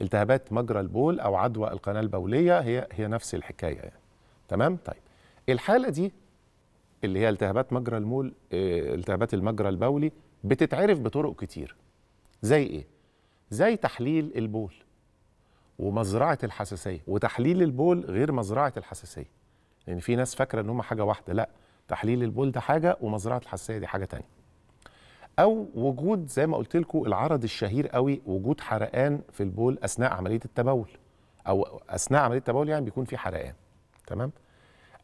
التهابات مجرى البول او عدوى القناه البوليه هي هي نفس الحكايه يعني. تمام طيب الحاله دي اللي هي التهابات مجرى المول آه، التهابات المجرى البولي بتتعرف بطرق كتير زي ايه زي تحليل البول ومزرعه الحساسيه وتحليل البول غير مزرعه الحساسيه لان يعني في ناس فاكره ان هم حاجه واحده لا تحليل البول ده حاجه ومزرعه الحساسيه دي حاجه تانية او وجود زي ما قلت لكم العرض الشهير قوي وجود حرقان في البول اثناء عمليه التبول او اثناء عمليه التبول يعني بيكون في حرقان تمام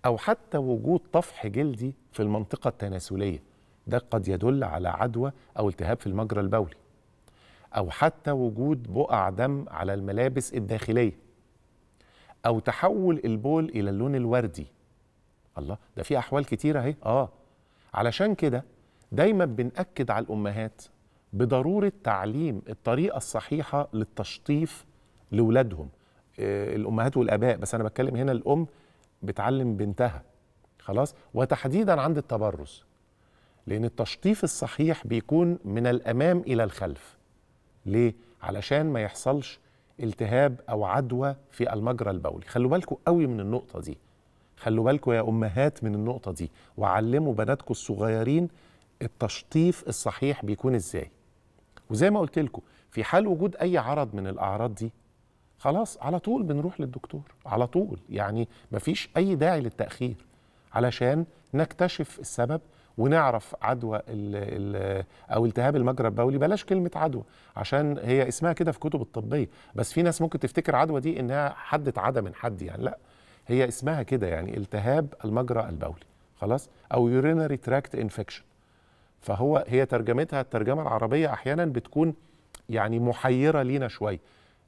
او حتى وجود طفح جلدي في المنطقه التناسليه ده قد يدل على عدوى او التهاب في المجرى البولي او حتى وجود بقع دم على الملابس الداخليه او تحول البول الى اللون الوردي الله ده في احوال كتيره اهي اه علشان كده دايما بنأكد على الأمهات بضرورة تعليم الطريقة الصحيحة للتشطيف لولادهم آه، الأمهات والآباء بس أنا بتكلم هنا الأم بتعلم بنتها خلاص وتحديدا عند التبرز لأن التشطيف الصحيح بيكون من الأمام إلى الخلف ليه؟ علشان ما يحصلش التهاب أو عدوى في المجرى البولي خلوا بالكم قوي من النقطة دي خلوا بالكم يا أمهات من النقطة دي وعلموا بناتكم الصغيرين التشطيف الصحيح بيكون ازاي وزي ما قلت لكم في حال وجود اي عرض من الاعراض دي خلاص على طول بنروح للدكتور على طول يعني مفيش اي داعي للتاخير علشان نكتشف السبب ونعرف عدوى الـ الـ او التهاب المجرى البولي بلاش كلمه عدوى عشان هي اسمها كده في كتب الطبيه بس في ناس ممكن تفتكر عدوى دي انها حد اتعدى من حد يعني لا هي اسمها كده يعني التهاب المجرى البولي خلاص او يورينري تراكت انفكشن فهو هي ترجمتها الترجمه العربيه احيانا بتكون يعني محيره لينا شويه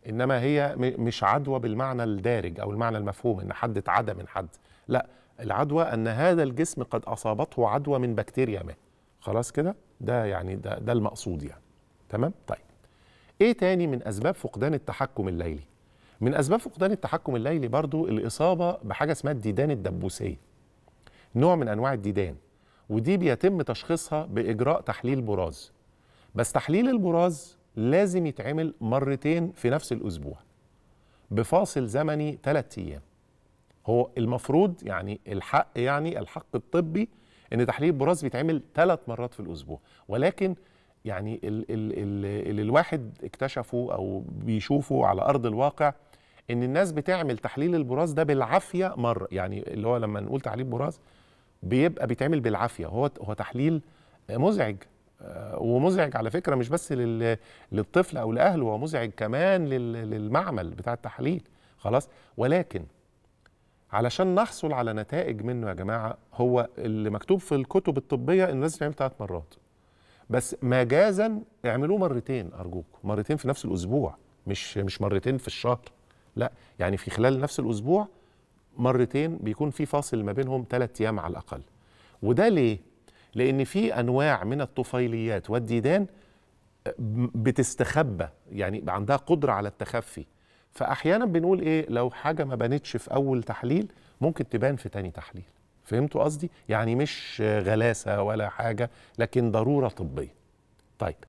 انما هي مش عدوى بالمعنى الدارج او المعنى المفهوم ان حد اتعدى من حد لا العدوى ان هذا الجسم قد اصابته عدوى من بكتيريا ما خلاص كده ده يعني ده, ده المقصود يعني تمام طيب ايه تاني من اسباب فقدان التحكم الليلي من اسباب فقدان التحكم الليلي برضو الاصابه بحاجه اسمها الديدان الدبوسيه نوع من انواع الديدان ودي بيتم تشخيصها باجراء تحليل براز بس تحليل البراز لازم يتعمل مرتين في نفس الاسبوع بفاصل زمني 3 ايام هو المفروض يعني الحق يعني الحق الطبي ان تحليل البراز بيتعمل ثلاث مرات في الاسبوع ولكن يعني اللي الواحد اكتشفه او بيشوفه على ارض الواقع ان الناس بتعمل تحليل البراز ده بالعافيه مره يعني اللي هو لما نقول تحليل براز بيبقى بيتعمل بالعافيه هو هو تحليل مزعج آه، ومزعج على فكره مش بس للطفل او لاهله هو مزعج كمان للمعمل بتاع التحليل خلاص ولكن علشان نحصل على نتائج منه يا جماعه هو اللي مكتوب في الكتب الطبيه انه لازم يتعمل ثلاث مرات بس مجازا اعملوه مرتين ارجوكم مرتين في نفس الاسبوع مش مش مرتين في الشهر لا يعني في خلال نفس الاسبوع مرتين بيكون في فاصل ما بينهم ثلاث ايام على الاقل وده ليه لان في انواع من الطفيليات والديدان آه، بتستخبى يعني عندها قدره على التخفي فاحيانا بنقول ايه لو حاجه ما بانتش في اول تحليل ممكن تبان في تاني تحليل فهمتوا قصدي يعني مش غلاسه ولا حاجه لكن ضروره طبيه طيب